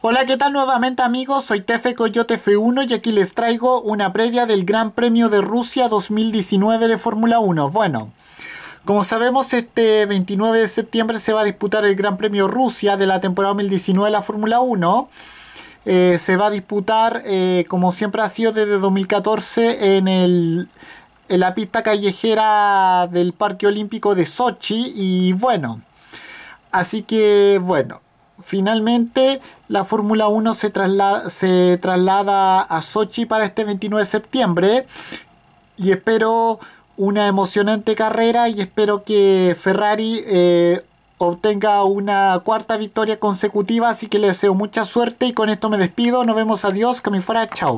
Hola, ¿qué tal nuevamente amigos? Soy Tefe Coyote F1 y aquí les traigo una previa del Gran Premio de Rusia 2019 de Fórmula 1. Bueno, como sabemos, este 29 de septiembre se va a disputar el Gran Premio Rusia de la temporada 2019 de la Fórmula 1. Eh, se va a disputar, eh, como siempre ha sido desde 2014, en, el, en la pista callejera del Parque Olímpico de Sochi. Y bueno, así que bueno. Finalmente, la Fórmula 1 se, se traslada a Sochi para este 29 de septiembre y espero una emocionante carrera y espero que Ferrari eh, obtenga una cuarta victoria consecutiva, así que les deseo mucha suerte y con esto me despido, nos vemos, adiós, que me fuera, chao.